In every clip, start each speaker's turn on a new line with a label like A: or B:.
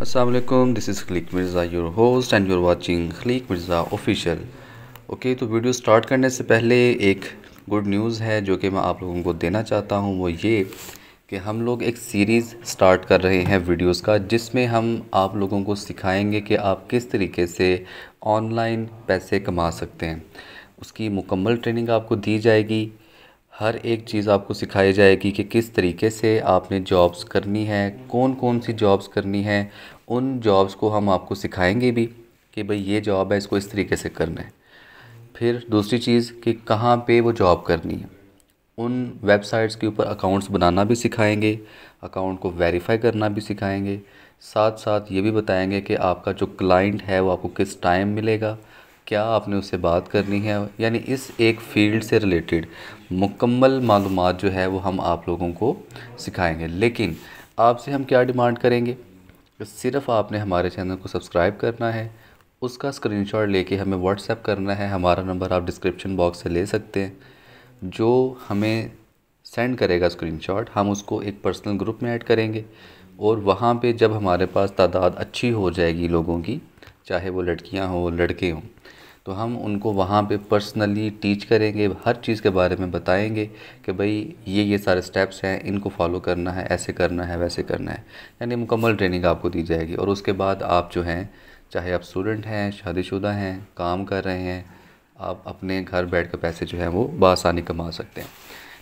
A: Aslam this is Khaleeq Mirza your host and your watching Khaleeq Mirza official okay तो video start करने से पहले एक गुड न्यूज़ है जो कि मैं आप लोगों को देना चाहता हूँ वो ये कि हम लोग एक सीरीज़ स्टार्ट कर रहे हैं वीडियोस का जिसमें हम आप लोगों को सिखाएंगे कि आप किस तरीके से ऑनलाइन पैसे कमा सकते हैं उसकी मुकम्मल ट्रेनिंग आपको दी जाएगी हर एक चीज़ आपको सिखाई जाएगी कि किस तरीके से आपने जॉब्स करनी है कौन कौन सी जॉब्स करनी है उन जॉब्स को हम आपको सिखाएंगे भी कि भाई ये जॉब है इसको इस तरीके से करना है फिर दूसरी चीज़ कि कहाँ पे वो जॉब करनी है उन वेबसाइट्स के ऊपर अकाउंट्स बनाना भी सिखाएंगे अकाउंट को वेरीफाई करना भी सिखाएंगे साथ साथ ये भी बताएंगे कि आपका जो क्लाइंट है वो आपको किस टाइम मिलेगा क्या आपने उससे बात करनी है यानी इस एक फील्ड से रिलेटेड मुकम्मल मालूम जो है वो हम आप लोगों को सिखाएंगे लेकिन आपसे हम क्या डिमांड करेंगे सिर्फ आपने हमारे चैनल को सब्सक्राइब करना है उसका स्क्रीनशॉट लेके हमें व्हाट्सएप करना है हमारा नंबर आप डिस्क्रिप्शन बॉक्स से ले सकते हैं जो हमें सेंड करेगा स्क्रीनशॉट हम उसको एक पर्सनल ग्रुप में ऐड करेंगे और वहाँ पे जब हमारे पास तादाद अच्छी हो जाएगी लोगों की चाहे वो लड़कियाँ हों लड़के हों तो हम उनको वहाँ पे पर्सनली टीच करेंगे हर चीज़ के बारे में बताएंगे कि भाई ये ये सारे स्टेप्स हैं इनको फॉलो करना है ऐसे करना है वैसे करना है यानी मुकम्मल ट्रेनिंग आपको दी जाएगी और उसके बाद आप जो हैं चाहे आप स्टूडेंट हैं शादीशुदा हैं काम कर रहे हैं आप अपने घर बैठ कर पैसे जो हैं वो बसानी कमा सकते हैं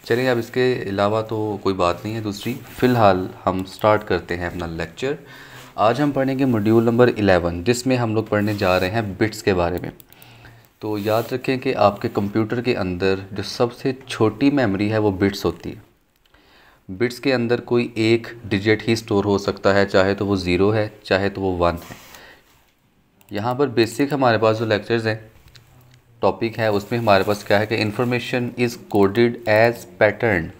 A: चलिए अब इसके अलावा तो कोई बात नहीं है दूसरी फ़िलहाल हम स्टार्ट करते हैं अपना लेक्चर आज हम पढ़ेंगे मॉड्यूल नंबर 11 जिसमें हम लोग पढ़ने जा रहे हैं बिट्स के बारे में तो याद रखें कि आपके कंप्यूटर के अंदर जो सबसे छोटी मेमोरी है वो बिट्स होती है बिट्स के अंदर कोई एक डिजिट ही स्टोर हो सकता है चाहे तो वो ज़ीरो है चाहे तो वो वन है यहाँ पर बेसिक हमारे पास जो लेक्चर्स हैं टॉपिक है उसमें हमारे पास क्या है कि information is coded as pattern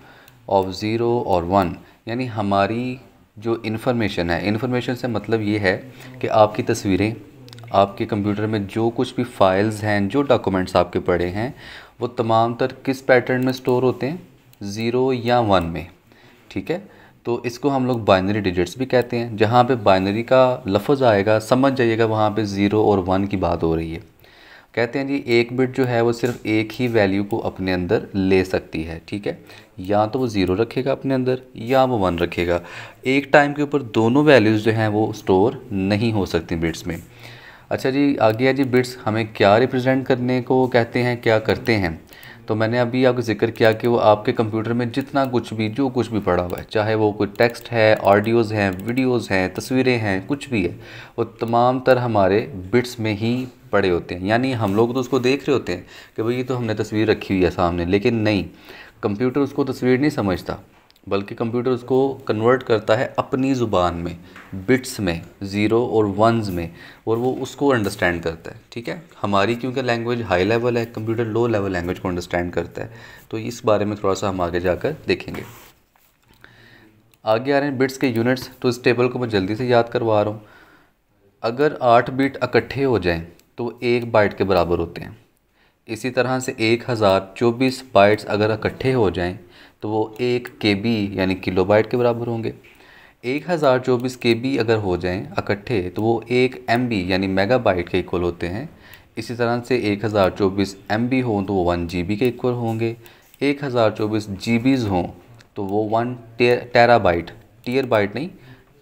A: of zero और वन यानी हमारी जो इन्फॉर्मेशन है इन्फॉर्मेशन से मतलब ये है कि आपकी तस्वीरें आपके कंप्यूटर में जो कुछ भी फाइल्स हैं जो डॉक्यूमेंट्स आपके पड़े हैं वो तमाम तर किस पैटर्न में स्टोर होते हैं ज़ीरो या वन में ठीक है तो इसको हम लोग बाइनरी डिजिट्स भी कहते हैं जहाँ पे बाइनरी का लफज आएगा समझ जाइएगा वहाँ पे ज़ीरो और वन की बात हो रही है कहते हैं जी एक बिट जो है वो सिर्फ एक ही वैल्यू को अपने अंदर ले सकती है ठीक है या तो वो ज़ीरो रखेगा अपने अंदर या वो वन रखेगा एक टाइम के ऊपर दोनों वैल्यूज़ जो हैं वो स्टोर नहीं हो सकती बिट्स में अच्छा जी आगे जी बिट्स हमें क्या रिप्रेजेंट करने को कहते हैं क्या करते हैं तो मैंने अभी आपको जिक्र किया कि वो आपके कंप्यूटर में जितना कुछ भी जो कुछ भी पड़ा हुआ है चाहे वो कोई टेक्स्ट है ऑडियोज़ हैं वीडियोज़ हैं तस्वीरें हैं कुछ भी है वो तमाम तर हमारे बिट्स में ही पड़े होते हैं यानी हम लोग तो उसको देख रहे होते हैं कि भाई ये तो हमने तस्वीर रखी हुई है सामने लेकिन नहीं कंप्यूटर उसको तस्वीर नहीं समझता बल्कि कंप्यूटर उसको कन्वर्ट करता है अपनी ज़ुबान में बिट्स में ज़ीरो और वनस में और वो उसको अंडरस्टैंड करता है ठीक है हमारी क्योंकि लैंग्वेज हाई लेवल है कंप्यूटर लो लेवल लैंग्वेज को अंडरस्टैंड करता है तो इस बारे में थोड़ा सा हम आगे जाकर देखेंगे आगे आ रहे हैं बिट्स के यूनिट्स तो इस टेबल को मैं जल्दी से याद करवा रहा हूँ अगर आठ बिट इकट्ठे हो जाएँ तो एक बाइट के बराबर होते हैं इसी तरह से एक हज़ार चौबीस बाइट्स अगर इकट्ठे हो जाएँ तो वो एक के बी यानी किलोबाइट के बराबर होंगे एक हज़ार चौबीस के बी अगर हो जाएं इकट्ठे तो वो एक एम बी यानी मेगाबाइट के इक्वल होते हैं इसी तरह से एक हज़ार चौबीस एम बी हों तो वो वन जी बी के इक्वल होंगे एक हज़ार चौबीस जी बीज़ हों तो वो वन बाइट टीयर बाइट नहीं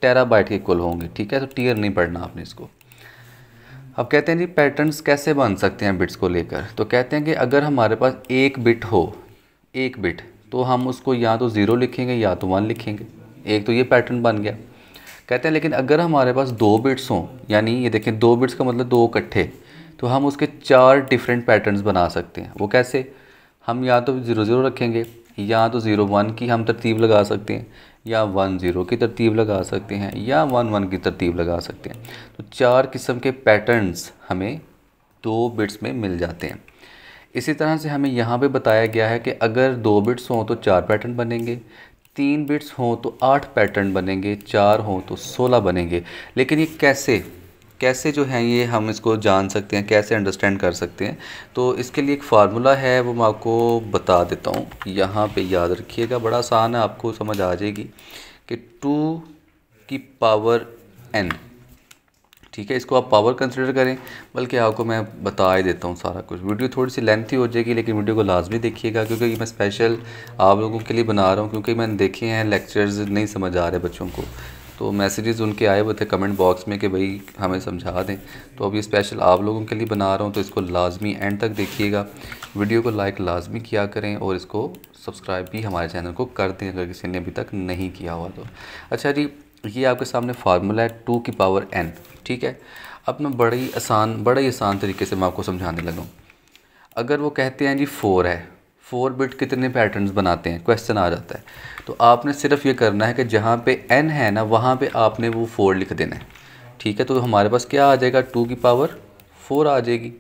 A: टेरा बाइट के इक्वल होंगे ठीक है तो टीयर नहीं पढ़ना आपने इसको अब कहते हैं जी पैटर्न्स कैसे बन सकते हैं बिट्स को लेकर तो कहते हैं कि अगर हमारे पास एक बिट हो एक बिट तो हम उसको या तो ज़ीरो लिखेंगे या तो वन लिखेंगे एक तो ये पैटर्न बन गया कहते हैं लेकिन अगर हमारे पास दो बिट्स हों यानी ये देखें दो बिट्स का मतलब दो इकट्ठे तो हम उसके चार डिफरेंट पैटर्न्स बना सकते हैं वो कैसे हम या तो ज़ीरो ज़ीरो रखेंगे या तो ज़ीरो वन की हम तरतीब लगा सकते हैं या वन ज़ीरो की तरतीब लगा सकते हैं या वन वन की तरतीब लगा सकते हैं तो चार किस्म के पैटर्न्स हमें दो बिट्स में मिल जाते हैं इसी तरह से हमें यहाँ पे बताया गया है कि अगर दो बिट्स हों तो चार पैटर्न बनेंगे तीन बिट्स हों तो आठ पैटर्न बनेंगे चार हों तो सोलह बनेंगे लेकिन ये कैसे कैसे जो है ये हम इसको जान सकते हैं कैसे अंडरस्टैंड कर सकते हैं तो इसके लिए एक फार्मूला है वो मैं आपको बता देता हूँ यहाँ पे याद रखिएगा बड़ा आसान है आपको समझ आ जाएगी कि टू की पावर एन ठीक है इसको आप पावर कंसिडर करें बल्कि आपको मैं बता ही देता हूँ सारा कुछ वीडियो थोड़ी सी लेंथी हो जाएगी लेकिन वीडियो को लाजमी देखिएगा क्योंकि मैं स्पेशल आप लोगों के लिए बना रहा हूँ क्योंकि मैंने देखे हैं लेक्चर्स नहीं समझ आ रहे बच्चों को तो मैसेजेस उनके आए हुए थे कमेंट बॉक्स में कि भाई हमें समझा दें तो अब ये स्पेशल आप लोगों के लिए बना रहा हूँ तो इसको लाजमी एंड तक देखिएगा वीडियो को लाइक लाजमी किया करें और इसको सब्सक्राइब भी हमारे चैनल को कर दें अगर किसी ने अभी तक नहीं किया हुआ तो अच्छा जी ये आपके सामने फार्मूला है टू की पावर एन ठीक है अब मैं ही आसान बड़े ही आसान तरीके से मैं आपको समझाने लगाऊँ अगर वो कहते हैं जी फोर है फोर बिट कितने पैटर्न्स बनाते हैं क्वेश्चन आ जाता है तो आपने सिर्फ ये करना है कि जहाँ पे एन है ना वहाँ पे आपने वो फोर लिख देना है ठीक है तो हमारे पास क्या आ जाएगा टू की पावर फोर आ जाएगी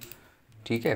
A: ठीक है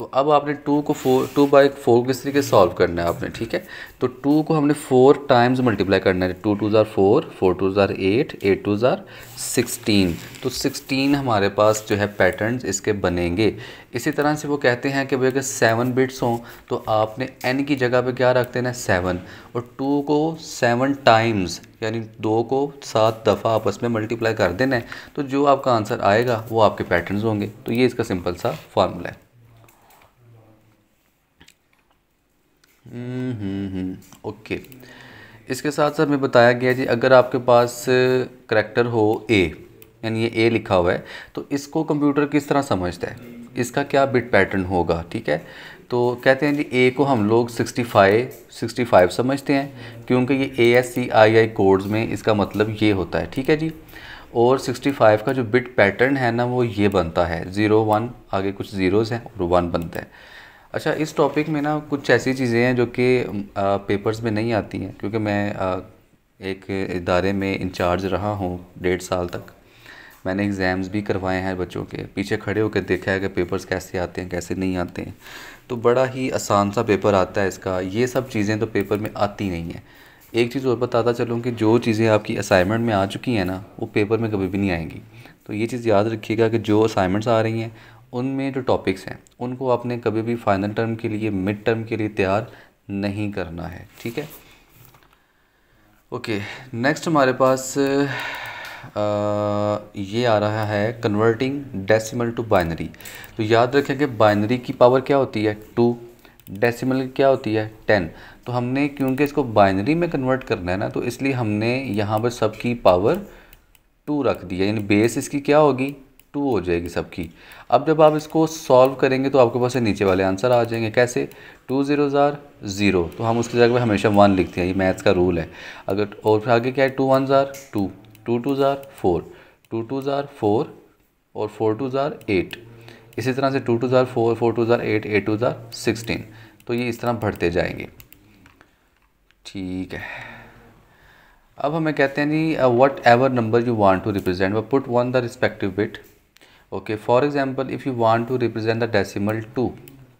A: तो अब आपने टू को फोर टू बाई फोर किस तरीके सॉल्व करना है आपने ठीक है तो टू को हमने फोर टाइम्स मल्टीप्लाई करना है two two are four four two are eight eight two are sixteen तो सिक्सटीन हमारे पास जो है पैटर्न्स इसके बनेंगे इसी तरह से वो कहते हैं कि भाई अगर सेवन बिट्स हों तो आपने एन की जगह पे क्या रख देना है सेवन और टू को सेवन टाइम्स यानी दो को सात दफ़ा आपस में मल्टीप्लाई कर देना है तो जो आपका आंसर आएगा वो आपके पैटर्न होंगे तो ये इसका सिंपल सा फार्मूला है हम्म, हम्म, हम्म, ओके इसके साथ साथ में बताया गया जी अगर आपके पास करैक्टर हो ए यानी ये ए लिखा हुआ है तो इसको कंप्यूटर किस तरह समझता है इसका क्या बिट पैटर्न होगा ठीक है तो कहते हैं जी ए को हम लोग 65 65 समझते हैं क्योंकि ये A S C I I codes में इसका मतलब ये होता है ठीक है जी और 65 का जो बिट पैटर्न है ना वो ये बनता है ज़ीरो वन आगे कुछ ज़ीरोज़ हैं और वन बनता है अच्छा इस टॉपिक में ना कुछ ऐसी चीज़ें हैं जो कि पेपर्स में नहीं आती हैं क्योंकि मैं आ, एक इदारे में इंचार्ज रहा हूँ डेढ़ साल तक मैंने एग्ज़ाम्स भी करवाए हैं बच्चों के पीछे खड़े होकर देखा है कि पेपर्स कैसे आते हैं कैसे नहीं आते हैं तो बड़ा ही आसान सा पेपर आता है इसका ये सब चीज़ें तो पेपर में आती नहीं हैं एक चीज़ और बताता चलूँ कि जो चीज़ें आपकी असाइनमेंट में आ चुकी हैं ना वो पेपर में कभी भी नहीं आएंगी तो ये चीज़ याद रखिएगा कि जो असाइनमेंट्स आ रही हैं उनमें जो टॉपिक्स हैं उनको आपने कभी भी फाइनल टर्म के लिए मिड टर्म के लिए तैयार नहीं करना है ठीक है ओके नेक्स्ट हमारे पास आ, ये आ रहा है कन्वर्टिंग डेसिमल टू बाइनरी तो याद रखें कि बाइनरी की पावर क्या होती है टू डेसिमल क्या होती है टेन तो हमने क्योंकि इसको बाइनरी में कन्वर्ट करना है ना तो इसलिए हमने यहाँ पर सब की पावर टू रख दिया यानी बेस इसकी क्या होगी टू हो जाएगी सबकी अब जब आप इसको सॉल्व करेंगे तो आपके पास नीचे वाले आंसर आ जाएंगे कैसे टू ज़ीरो ज़ार ज़ीरो तो हम उसकी जगह पे हमेशा वन लिखते हैं ये मैथ्स का रूल है अगर और फिर आगे क्या है two one are two two two are four two two are four और फोर टू ज़ार एट इसी तरह से two two are four four two are eight eight two are sixteen तो ये इस तरह बढ़ते जाएंगे ठीक है अब हमें कहते हैं जी whatever number you want to represent put one the respective bit okay for example if you want to represent the decimal two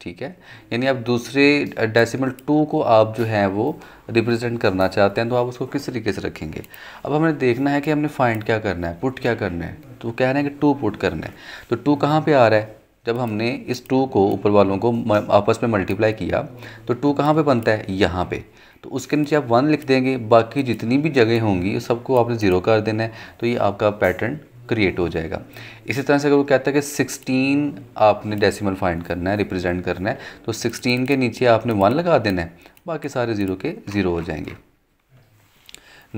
A: ठीक है यानी आप दूसरे डेसिमल टू को आप जो है वो रिप्रेजेंट करना चाहते हैं तो आप उसको किस तरीके से रखेंगे अब हमें देखना है कि हमने फाइंड क्या करना है पुट क्या करना है तो कह रहे हैं कि टू पुट करना है तो टू कहाँ पर आ रहा है जब हमने इस टू को ऊपर वालों को आपस में मल्टीप्लाई किया तो टू कहाँ पे बनता है यहाँ पे तो उसके नीचे आप वन लिख देंगे बाकी जितनी भी जगह होंगी सबको आपने ज़ीरो कर देना है तो ये आपका पैटर्न क्रिएट हो जाएगा इसी तरह से अगर वो कहता है कि सिक्सटीन आपने डेसिमल फाइंड करना है रिप्रेजेंट करना है तो सिक्सटीन के नीचे आपने वन लगा देना है बाकी सारे ज़ीरो के ज़ीरो हो जाएंगे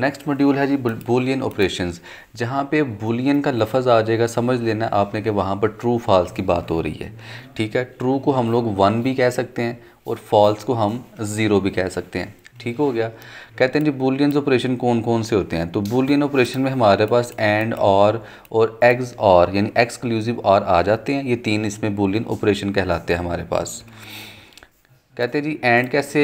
A: नेक्स्ट मॉड्यूल है जी बुलियन ऑपरेशंस जहाँ पे बुलियन का लफज आ जाएगा समझ लेना आपने कि वहाँ पर ट्रू फॉल्स की बात हो रही है ठीक है ट्रू को हम लोग वन भी कह सकते हैं और फॉल्स को हम ज़ीरो भी कह सकते हैं ठीक हो गया कहते हैं जी बुलियन ऑपरेशन कौन कौन से होते हैं तो बुलियन ऑपरेशन में हमारे पास एंड और और एग्ज और यानी एक्सक्लूसिव और आ जाते हैं ये तीन इसमें बुलियन ऑपरेशन कहलाते हैं हमारे पास कहते हैं जी एंड कैसे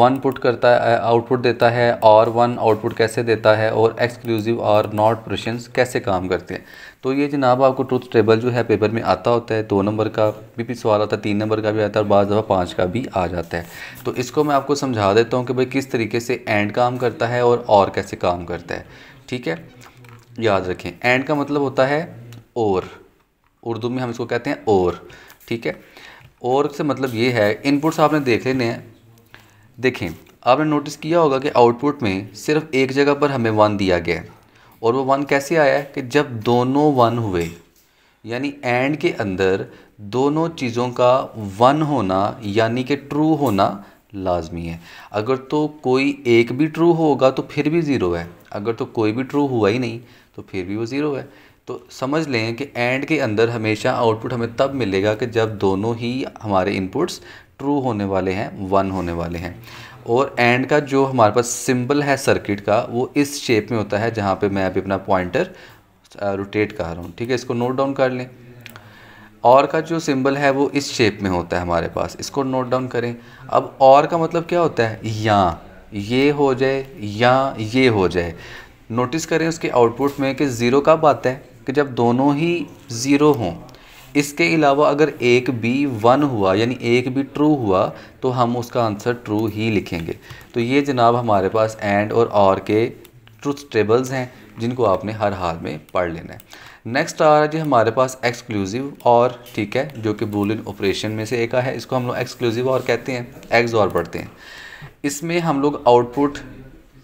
A: वन पुट करता है आउटपुट देता है और वन आउटपुट कैसे देता है और एक्सक्लूसिव और नॉट ऑपरेशन कैसे काम करते हैं तो ये जनाब आपको ट्रुथ टेबल जो है पेपर में आता होता है दो नंबर का भी, भी सवाल आता है तीन नंबर का भी आता है और बाद दफ़ा पाँच का भी आ जाता है तो इसको मैं आपको समझा देता हूँ कि भाई किस तरीके से एंड काम करता है और और कैसे काम करता है ठीक है याद रखें एंड का मतलब होता है और उर्दू में हम इसको कहते हैं और ठीक है और से मतलब ये है इनपुट्स आपने देख लेने हैं देखें आपने नोटिस किया होगा कि आउटपुट में सिर्फ एक जगह पर हमें वन दिया गया है और वो वन कैसे आया है कि जब दोनों वन हुए यानी एंड के अंदर दोनों चीज़ों का वन होना यानी कि ट्रू होना लाजमी है अगर तो कोई एक भी ट्रू होगा तो फिर भी ज़ीरो है अगर तो कोई भी ट्रू हुआ ही नहीं तो फिर भी वो ज़ीरो है तो समझ लें कि एंड के अंदर हमेशा आउटपुट हमें तब मिलेगा कि जब दोनों ही हमारे इनपुट्स ट्रू होने वाले हैं वन होने वाले हैं और एंड का जो हमारे पास सिंबल है सर्किट का वो इस शेप में होता है जहाँ पे मैं अभी अपना पॉइंटर रोटेट कर रहा हूँ ठीक है इसको नोट डाउन कर लें और का जो सिंबल है वो इस शेप में होता है हमारे पास इसको नोट डाउन करें अब और का मतलब क्या होता है या ये हो जाए या ये हो जाए नोटिस करें उसके आउटपुट में कि ज़ीरो कब आता है कि जब दोनों ही ज़ीरो हों इसके अलावा अगर एक भी वन हुआ यानी एक भी ट्रू हुआ तो हम उसका आंसर ट्रू ही लिखेंगे तो ये जनाब हमारे पास एंड और और के ट्रुथ टेबल्स हैं जिनको आपने हर हाल में पढ़ लेना है नेक्स्ट आ रहा है जी हमारे पास एक्सक्लूसिव और ठीक है जो कि बूलिन ऑपरेशन में से एक है इसको हम लोग एक्सक्लूसिव और कहते हैं एक्स और पढ़ते हैं इसमें हम लोग आउटपुट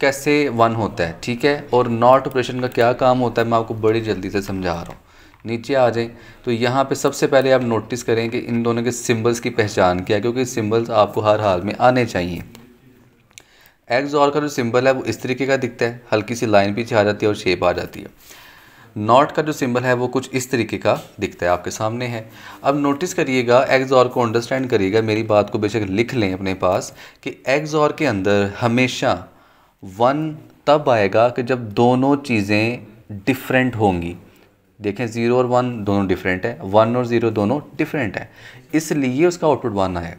A: कैसे वन होता है ठीक है और नॉट ऑपरेशन का क्या काम होता है मैं आपको बड़ी जल्दी से समझा रहा हूँ नीचे आ जाएं तो यहाँ पे सबसे पहले आप नोटिस करें कि इन दोनों के सिंबल्स की पहचान क्या है क्योंकि सिंबल्स आपको हर हाल में आने चाहिए एक्स और का जो सिंबल है वो इस तरीके का दिखता है हल्की सी लाइन पीछे आ जाती है और शेप आ जाती है नॉट का जो सिंबल है वो कुछ इस तरीके का दिखता है आपके सामने है अब नोटिस करिएगा एक्स और को अंडरस्टैंड करिएगा मेरी बात को बेशक लिख लें अपने पास कि एक्स और के अंदर हमेशा वन तब आएगा कि जब दोनों चीज़ें डिफरेंट होंगी देखें ज़ीरो और वन दोनों डिफरेंट है वन और ज़ीरो दोनों डिफरेंट है इसलिए उसका आउटपुट वन आया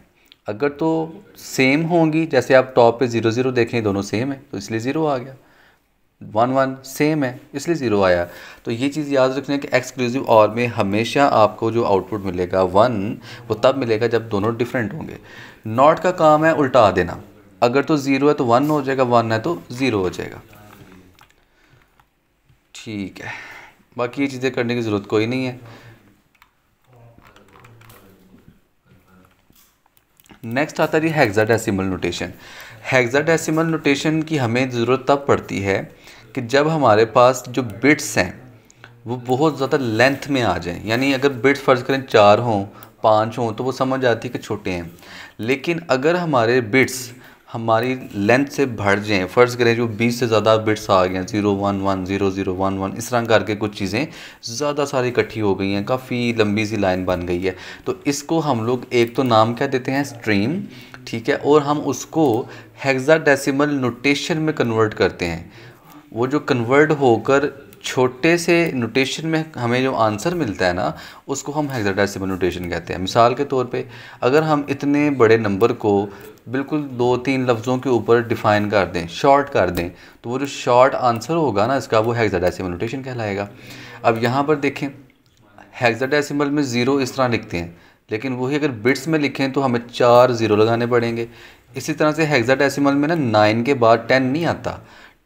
A: अगर तो सेम होंगी जैसे आप टॉप पे ज़ीरो ज़ीरो देखें दोनों सेम है तो इसलिए ज़ीरो आ गया वन वन सेम है इसलिए ज़ीरो आया तो ये चीज़ याद रखना कि एक्सक्लूसिव और में हमेशा आपको जो आउटपुट मिलेगा वन वो तब मिलेगा जब दोनों डिफरेंट होंगे नॉट का काम है उल्टा देना अगर तो ज़ीरो है तो वन हो जाएगा वन है तो ज़ीरो हो जाएगा ठीक है बाकी ये चीज़ें करने की ज़रूरत कोई नहीं है नेक्स्ट आता है hexadecimal notation hexadecimal notation की हमें ज़रूरत तब पड़ती है कि जब हमारे पास जो बिट्स हैं वो बहुत ज़्यादा लेंथ में आ जाएं यानी अगर बिट्स फ़र्ज़ करें चार हों पाँच हों तो वो समझ आती है कि छोटे हैं लेकिन अगर हमारे बिट्स हमारी लेंथ से भर जाएँ फ़र्ज़ करें जो बीस से ज़्यादा बिट्स आ गए हैं zero one one zero zero one one इस तरह करके कुछ चीज़ें ज़्यादा सारी इकट्ठी हो गई हैं काफ़ी लंबी सी लाइन बन गई है तो इसको हम लोग एक तो नाम क्या देते हैं स्ट्रीम ठीक है और हम उसको हेक्साडेसिमल नोटेशन में कन्वर्ट करते हैं वो जो कन्वर्ट होकर छोटे से नोटेशन में हमें जो आंसर मिलता है ना उसको हम हेक्साडेसिमल नोटेशन कहते हैं मिसाल के तौर पे अगर हम इतने बड़े नंबर को बिल्कुल दो तीन लफ्ज़ों के ऊपर डिफ़ाइन कर दें शॉर्ट कर दें तो वो जो शॉर्ट आंसर होगा ना इसका वो हेक्साडेसिमल नोटेशन कहलाएगा अब यहाँ पर देखें हेक्साडेसिमल में ज़ीरो इस तरह लिखते हैं लेकिन वही अगर बिट्स में लिखें तो हमें चार ज़ीरो लगाने पड़ेंगे इसी तरह से हेक्साडेसिमल में ना नाइन के बाद टेन नहीं आता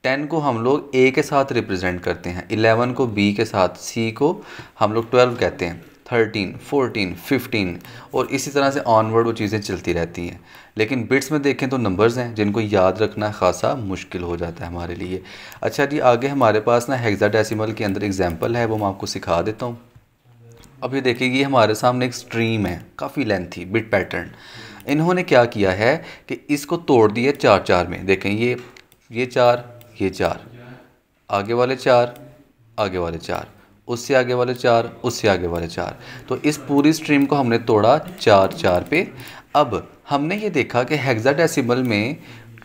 A: टेन को हम लोग ए के साथ रिप्रजेंट करते हैं इलेवन को बी के साथ सी को हम लोग ट्वेल्व कहते हैं थर्टीन फोर्टीन फिफ्टीन और इसी तरह से ऑनवर्ड वो चीज़ें चलती रहती हैं लेकिन बिट्स में देखें तो नंबर्स हैं जिनको याद रखना खासा मुश्किल हो जाता है हमारे लिए अच्छा जी आगे हमारे पास ना हेक्साडेसिमल के अंदर एग्जांपल है वो मैं आपको सिखा देता हूँ अब ये देखिए हमारे सामने एक स्ट्रीम है काफ़ी लेंथी बिट पैटर्न इन्होंने क्या किया है कि इसको तोड़ दिया चार चार में देखें ये ये चार ये चार आगे वाले चार आगे वाले चार उससे आगे वाले चार उससे आगे वाले चार तो इस पूरी स्ट्रीम को हमने तोड़ा चार चार पे अब हमने ये देखा कि हेक्साडेसिमल में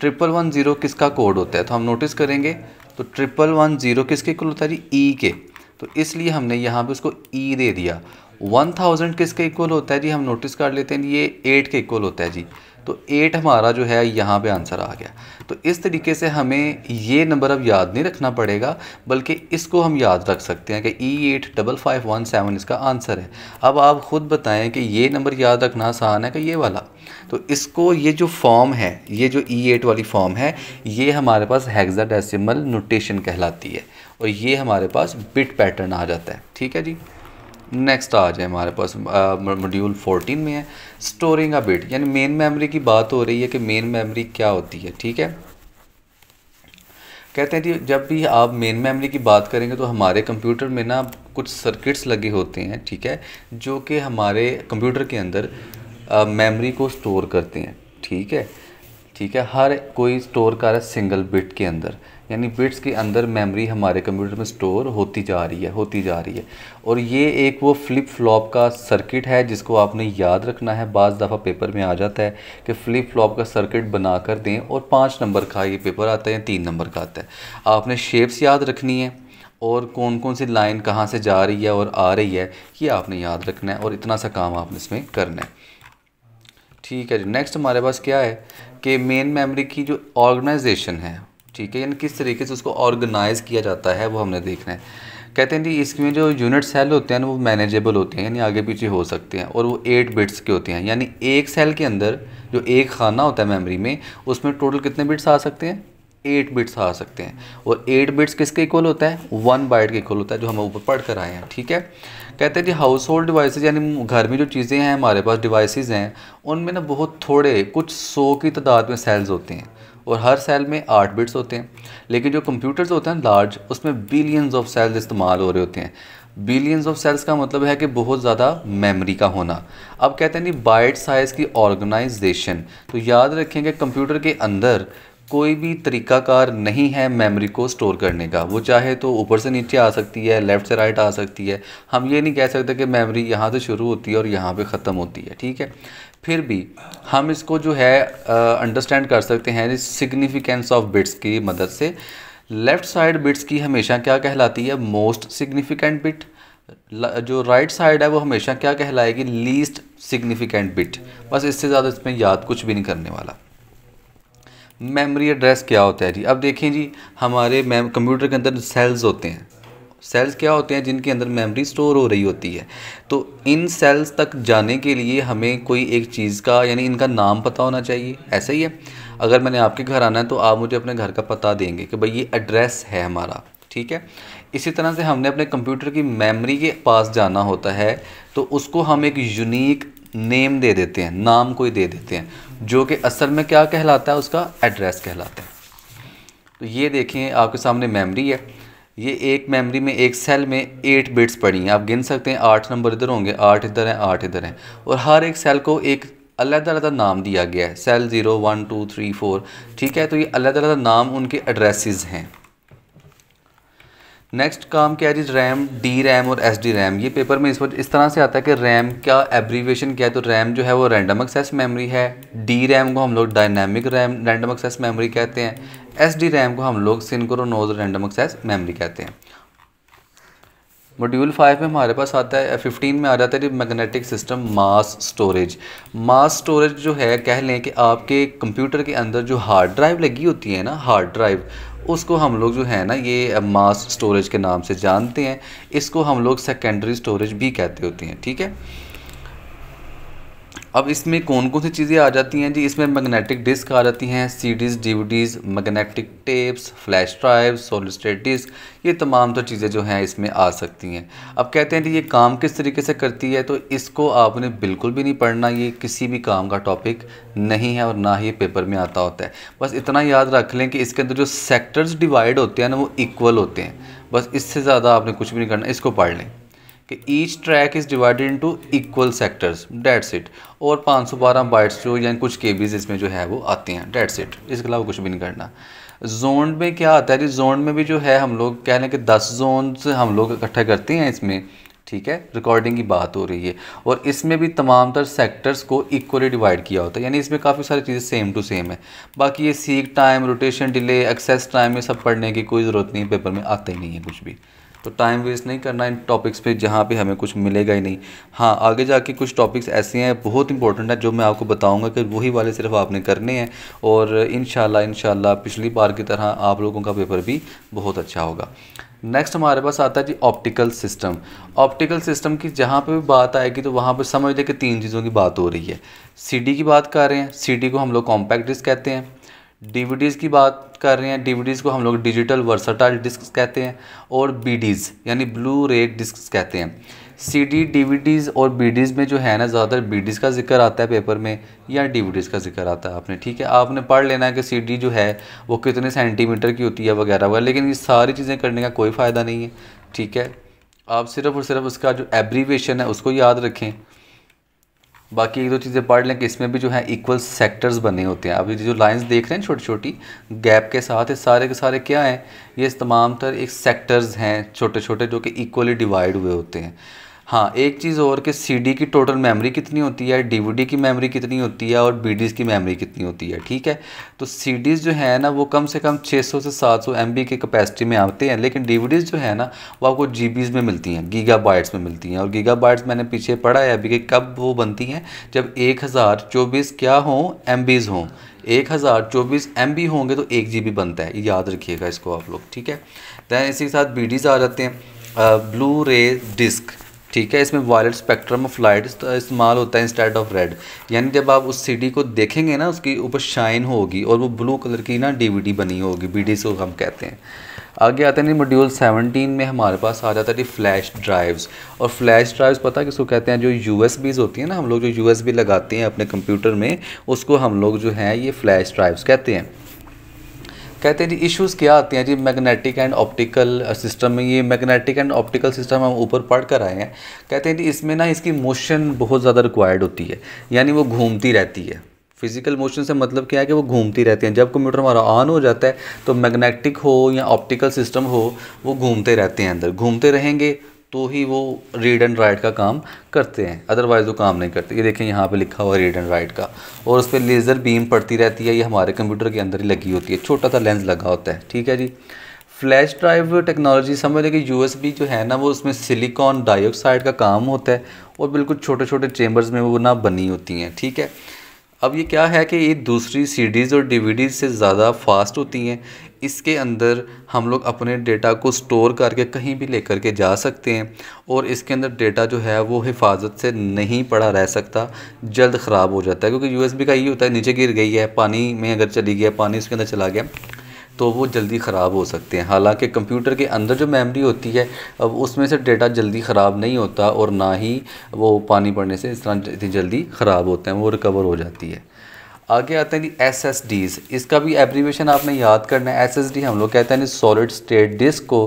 A: ट्रिपल वन ज़ीरो किसका कोड होता है तो हम नोटिस करेंगे तो ट्रिपल वन ज़ीरो किसके इक्वल होता है जी ई के तो इसलिए हमने यहाँ पे उसको ई e दे दिया वन थाउजेंड किसके इक्वल होता है जी हम नोटिस कर लेते हैं ये एट के इक्वल होता है जी तो एट हमारा जो है यहाँ पे आंसर आ गया तो इस तरीके से हमें ये नंबर अब याद नहीं रखना पड़ेगा बल्कि इसको हम याद रख सकते हैं कि E eight double five one seven इसका आंसर है अब आप ख़ुद बताएं कि ये नंबर याद रखना आसान है कि ये वाला तो इसको ये जो फॉर्म है ये जो ई e एट वाली फॉर्म है ये हमारे पास हेक्साडेसिमल नोटेशन कहलाती है और ये हमारे पास बिट पैटर्न आ जाता है ठीक है जी नेक्स्ट आ जाए हमारे पास मॉड्यूल 14 में है स्टोरिंग अ बिट यानी मेन मेमोरी की बात हो रही है कि मेन मेमोरी क्या होती है ठीक है कहते हैं जी जब भी आप मेन मेमोरी की बात करेंगे तो हमारे कंप्यूटर में ना कुछ सर्किट्स लगे होते हैं ठीक है जो कि हमारे कंप्यूटर के अंदर मेमोरी को स्टोर करते हैं ठीक है ठीक है हर कोई स्टोर कर रहा है सिंगल बिट के अंदर यानी बिट्स के अंदर मेमोरी हमारे कंप्यूटर में स्टोर होती जा रही है होती जा रही है और ये एक वो फ्लिप फ्लॉप का सर्किट है जिसको आपने याद रखना है बाज़ दफ़ा पेपर में आ जाता है कि फ्लिप फ्लॉप का सर्किट बना कर दें और पाँच नंबर का ये पेपर आता है या तीन नंबर का आता है आपने शेप्स याद रखनी है और कौन कौन सी लाइन कहाँ से जा रही है और आ रही है ये आपने याद रखना है और इतना सा काम आपने इसमें करना है ठीक है जी नेक्स्ट हमारे पास क्या है कि मेन मेमोरी की जो ऑर्गेनाइजेशन है ठीक है यानी किस तरीके से उसको ऑर्गेनाइज़ किया जाता है वो हमने देखना है कहते हैं जी इसमें जो यूनिट सेल होते हैं ना वो मैनेजेबल होते हैं यानी आगे पीछे हो सकते हैं और वो एट बिट्स के होते हैं यानी एक सेल के अंदर जो एक खाना होता है मेमोरी में उसमें टोटल कितने बिट्स आ सकते हैं एट बिट्स आ सकते हैं और एट बिट्स किसके इक्वल होता है वन बाइट के इक्वल होता है जो हम ऊपर पढ़ कर आए हैं ठीक है कहते हैं जी हाउस होल्ड डिवाइस यानी घर में जो चीज़ें हैं हमारे पास डिवाइसेस हैं उनमें ना बहुत थोड़े कुछ सौ की तादाद में सेल्स होते हैं और हर सेल में आठ बिट्स होते हैं लेकिन जो कंप्यूटर्स होते हैं लार्ज उसमें बिलियंस ऑफ सेल्स इस्तेमाल हो रहे होते हैं बिलियंस ऑफ सेल्स का मतलब है कि बहुत ज़्यादा मेमोरी का होना अब कहते हैं नहीं बाइट साइज़ की ऑर्गेनाइजेशन तो याद रखें कि कंप्यूटर के अंदर कोई भी तरीकाकार नहीं है मेमोरी को स्टोर करने का वो चाहे तो ऊपर से नीचे आ सकती है लेफ़्ट से राइट आ सकती है हम ये नहीं कह सकते कि मेमोरी यहाँ से शुरू होती है और यहाँ पे ख़त्म होती है ठीक है फिर भी हम इसको जो है अंडरस्टैंड कर सकते हैं सिग्निफिकेंस ऑफ बिट्स की मदद से लेफ़्ट साइड बिट्स की हमेशा क्या कहलाती है मोस्ट सिग्निफिकेंट बिट जो राइट right साइड है वो हमेशा क्या कहलाएगी लीस्ट सिग्निफिकेंट बिट बस इससे ज़्यादा इसमें याद कुछ भी नहीं करने वाला मेमोरी एड्रेस क्या होता है जी अब देखें जी हमारे मैम कंप्यूटर के अंदर सेल्स होते हैं सेल्स क्या होते हैं जिनके अंदर मेमोरी स्टोर हो रही होती है तो इन सेल्स तक जाने के लिए हमें कोई एक चीज़ का यानी इनका नाम पता होना चाहिए ऐसा ही है अगर मैंने आपके घर आना है तो आप मुझे अपने घर का पता देंगे कि भाई ये एड्रेस है हमारा ठीक है इसी तरह से हमने अपने कंप्यूटर की मेमोरी के पास जाना होता है तो उसको हम एक यूनिक नेम दे देते हैं नाम कोई दे देते हैं जो कि असल में क्या कहलाता है उसका एड्रेस कहलाता है तो ये देखें आपके सामने मेमोरी है ये एक मेमोरी में एक सेल में एट बिट्स पड़ी हैं आप गिन सकते हैं आठ नंबर इधर होंगे आठ इधर हैं आठ इधर हैं और हर एक सेल को एक अलग अलग नाम दिया गया है cell zero one two three four ठीक है तो ये अलग अलग नाम उनके एड्रेसेस हैं नेक्स्ट काम क्या है जी रैम डी रैम और एस डी रैम ये पेपर में इस वक्त इस तरह से आता है कि रैम का एब्रीवेशन क्या है तो रैम जो है वो रैंडम एक्सेस मेमोरी है डी रैम को हम लोग dynamic RAM random access memory कहते हैं एस डी रैम को हम लोग सिंक्रोनोज रैंडम एक्सेस मेमोरी कहते हैं मॉड्यूल फाइव में हमारे पास आता है फिफ्टीन में आ जाता है जी magnetic system mass storage mass storage जो है कह लें कि आपके कंप्यूटर के अंदर जो हार्ड ड्राइव लगी होती है ना हार्ड ड्राइव उसको हम लोग जो है ना ये मास स्टोरेज के नाम से जानते हैं इसको हम लोग सेकेंडरी स्टोरेज भी कहते होते हैं ठीक है अब इसमें कौन कौन सी चीज़ें आ जाती हैं जी इसमें मैग्नेटिक डिस्क आ जाती हैं CDs DVDs magnetic tapes flash drive solid state disk ये तमाम तो चीज़ें जो हैं इसमें आ सकती हैं अब कहते हैं कि ये काम किस तरीके से करती है तो इसको आपने बिल्कुल भी नहीं पढ़ना ये किसी भी काम का टॉपिक नहीं है और ना ही पेपर में आता होता है बस इतना याद रख लें कि इसके अंदर जो सेक्टर्स डिवाइड होते हैं ना वो इक्वल होते हैं बस इससे ज़्यादा आपने कुछ भी नहीं करना इसको पढ़ लें कि each track is divided into equal sectors that's it और 512 बाइट्स जो यानी कुछ के इसमें जो है वो आती हैं डेट्स इट इसके अलावा कुछ भी नहीं करना जोन में क्या आता है जी जोन में भी जो है हम लोग कह लें कि 10 जोन हम लोग इकट्ठा करते हैं इसमें ठीक है रिकॉर्डिंग की बात हो रही है और इसमें भी तमाम तर सेक्टर्स को इक्वली डिवाइड किया होता है यानी इसमें काफ़ी सारी चीज़ें सेम टू सेम है बाकी ये seek time rotation delay access time ये सब पढ़ने की कोई ज़रूरत नहीं पेपर में आता ही नहीं है कुछ भी तो टाइम वेस्ट नहीं करना इन टॉपिक्स पे जहाँ पे हमें कुछ मिलेगा ही नहीं हाँ आगे जाके कुछ टॉपिक्स ऐसे हैं बहुत इंपॉर्टेंट है जो मैं आपको बताऊँगा कि वही वाले सिर्फ आपने करने हैं और इन शाला पिछली बार की तरह आप लोगों का पेपर भी बहुत अच्छा होगा नेक्स्ट हमारे पास आता है जी ऑप्टिकल सिस्टम ऑप्टिकल सिस्टम की जहाँ पे भी बात आएगी तो वहाँ पे समझ दे कि तीन चीज़ों की बात हो रही है सीडी की बात कर रहे हैं सीडी को हम लोग कॉम्पैक्ट डिस्क कहते हैं डीवीडीज़ की बात कर रहे हैं डीवीडीज़ को हम लोग डिजिटल वर्सटाइल डिस्क कहते हैं और बीडीज़ यानी ब्लू रे डिस्क कहते हैं सीडी डीवीडीज़ और बीडीज़ में जो है ना ज़्यादातर बीडीज़ का जिक्र आता है पेपर में या डीवीडीज़ का जिक्र आता है आपने ठीक है आपने पढ़ लेना है कि सीडी जो है वो कितने सेंटीमीटर की होती है वगैरह वगैरह लेकिन ये सारी चीज़ें करने का कोई फ़ायदा नहीं है ठीक है आप सिर्फ़ और सिर्फ उसका जो एब्रीवेशन है उसको याद रखें बाकी एक दो चीज़ें पढ़ लें कि इसमें भी जो है इक्वल सेक्टर्स बने होते हैं अभी जो लाइंस देख रहे हैं छोटी छोटी गैप के साथ ये सारे के सारे क्या हैं ये तमाम तर एक सेक्टर्स हैं छोटे छोटे जो कि इक्वली डिवाइड हुए होते हैं हाँ एक चीज़ और कि सीडी की टोटल मेमोरी कितनी होती है डीवीडी की मेमोरी कितनी होती है और बी की मेमोरी कितनी होती है ठीक है तो सीडीज़ जो है ना वो कम से कम 600 से 700 सौ एम की कैपेसिटी में आते हैं लेकिन डीवीडीज़ जो है ना वो आपको जी में मिलती हैं गीगा बाइट्स में मिलती हैं और गीगा बाइट्स मैंने पीछे पढ़ा है अभी कि कब वो बनती हैं जब एक क्या हों एम हों एक हज़ार चौबीस एम बी होंगे तो एक जी बी बनता है याद रखिएगा इसको आप लोग ठीक है दैन इसी के साथ बी डीज आ जाते हैं ब्लू रे डिस्क ठीक है इसमें वायलेट स्पेक्ट्रम ऑफ लाइट इस्तेमाल होता है इंस्टेड ऑफ रेड यानी जब आप उस सीडी को देखेंगे ना उसकी ऊपर शाइन होगी और वो ब्लू कलर की ना डीवीडी बनी होगी बी को हम कहते हैं आगे आते हैं मॉड्यूल 17 में हमारे पास आ जाता है फ्लैश ड्राइव्स और फ्लैश ड्राइव्स पता है किसको कहते हैं जो यूएसबीज होती है ना हम लोग जो यूएसबी लगाते हैं अपने कंप्यूटर में उसको हम लोग जो है ये फ्लैश ड्राइव्स कहते हैं कहते हैं जी इश्यूज क्या आती हैं जी मैग्नेटिक एंड ऑप्टिकल सिस्टम में ये मैग्नेटिक एंड ऑप्टिकल सिस्टम हम ऊपर पढ़ कर आए हैं कहते हैं जी इसमें ना इसकी मोशन बहुत ज़्यादा रिक्वायर्ड होती है यानी वो घूमती रहती है फिजिकल मोशन से मतलब क्या है कि वो घूमती रहती हैं जब कंप्यूटर हमारा ऑन हो जाता है तो मैग्नेटिक हो या ऑप्टिकल सिस्टम हो वो घूमते रहते हैं अंदर घूमते रहेंगे तो ही वो रीड एंड राइट का काम करते हैं अदरवाइज़ वो काम नहीं करते ये देखें यहाँ पे लिखा हुआ रीड एंड राइट का और उस पर लेज़र बीम पड़ती रहती है ये हमारे कंप्यूटर के अंदर ही लगी होती है छोटा सा लेंस लगा होता है ठीक है जी फ्लैश ड्राइव टेक्नोलॉजी समझ लें कि यू जो है ना वो उसमें सिलिकॉन डाइऑक्साइड का काम होता है और बिल्कुल छोटे छोटे चेम्बर्स में वो ना बनी होती हैं ठीक है अब ये क्या है कि ये दूसरी सीडीज़ और डीवीडीज से ज़्यादा फास्ट होती हैं इसके अंदर हम लोग अपने डेटा को स्टोर करके कहीं भी लेकर के जा सकते हैं और इसके अंदर डेटा जो है वो हिफाजत से नहीं पड़ा रह सकता जल्द ख़राब हो जाता है क्योंकि यूएसबी का ये होता है नीचे गिर गई है पानी में अगर चली गया पानी उसके अंदर चला गया तो वो जल्दी ख़राब हो सकते हैं हालांकि कंप्यूटर के अंदर जो मेमोरी होती है अब उसमें से डेटा जल्दी ख़राब नहीं होता और ना ही वो पानी पड़ने से इस तरह इतनी जल्दी ख़राब होते हैं वो रिकवर हो जाती है आगे आते हैं जी एस एस डीज़ इसका भी एब्रीवेशन आपने याद करना है एस एस डी हम लोग कहते हैं सॉलिड स्टेट डिस्क को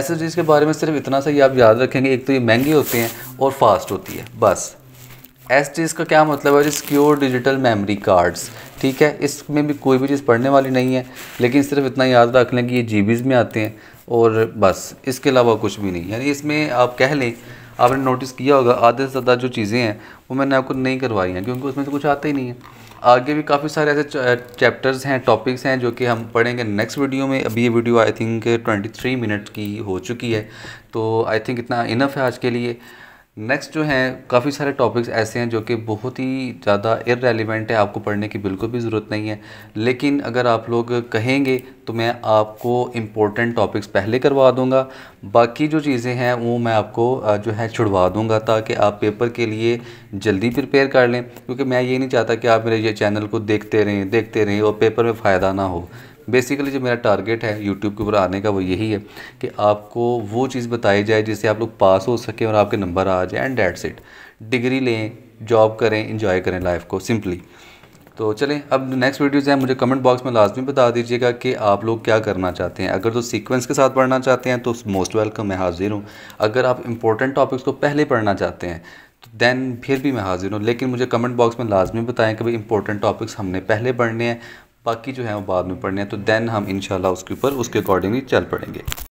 A: एस एस के बारे में सिर्फ इतना सा ही आप याद रखेंगे एक तो ये महंगी होते हैं और फास्ट होती है बस एस टी इसका क्या मतलब है सिक्योर डिजिटल मेमोरी कार्ड्स ठीक है इसमें भी कोई भी चीज़ पढ़ने वाली नहीं है लेकिन सिर्फ इतना याद रख लें कि ये जी में आते हैं और बस इसके अलावा कुछ भी नहीं यानी इसमें आप कह लें आपने नोटिस किया होगा आधे से ज़्यादा जो चीज़ें हैं वो मैंने आपको नहीं करवाई हैं क्योंकि उसमें तो कुछ आता ही नहीं है आगे भी काफ़ी सारे ऐसे चैप्टर्स हैं टॉपिक्स हैं जो कि हम पढ़ेंगे नेक्स्ट वीडियो में अभी ये वीडियो आई थिंक 23 मिनट की हो चुकी है तो आई थिंक इतना इनफ है आज के लिए नेक्स्ट जो है काफ़ी सारे टॉपिक्स ऐसे हैं जो कि बहुत ही ज़्यादा इरेलीवेंट है आपको पढ़ने की बिल्कुल भी ज़रूरत नहीं है लेकिन अगर आप लोग कहेंगे तो मैं आपको इम्पोर्टेंट टॉपिक्स पहले करवा दूंगा बाकी जो चीज़ें हैं वो मैं आपको जो है छुड़वा दूंगा ताकि आप पेपर के लिए जल्दी प्रिपेयर कर लें क्योंकि मैं ये नहीं चाहता कि आप मेरे ये चैनल को देखते रहें देखते रहें और पेपर में फ़ायदा ना हो बेसिकली जो मेरा टारगेट है यूट्यूब के ऊपर आने का वो यही है कि आपको वो चीज़ बताई जाए जिससे आप लोग पास हो सकें और आपके नंबर आ जाए एंड डेट्स इट डिग्री लें जॉब करें इंजॉय करें लाइफ को सिंपली तो चलें अब नेक्स्ट वीडियो जो है मुझे कमेंट बॉक्स में लाजमी बता दीजिएगा कि आप लोग क्या करना चाहते हैं अगर तो सीक्वेंस के साथ पढ़ना चाहते हैं तो मोस्ट वेलकम मैं हाजिर हूँ अगर आप इंपॉर्टेंट टॉपिक्स को पहले पढ़ना चाहते हैं तो दैन फिर भी मैं हाजिर हूँ लेकिन मुझे कमेंट बॉक्स में लाजमी बताएं कि भाई इंपॉर्टेंट टॉपिक्स हमने पहले पढ़ने हैं बाकी जो है वो बाद में पढ़ने हैं तो दैन हम इन उसके ऊपर उसके अकॉर्डिंगली चल पड़ेंगे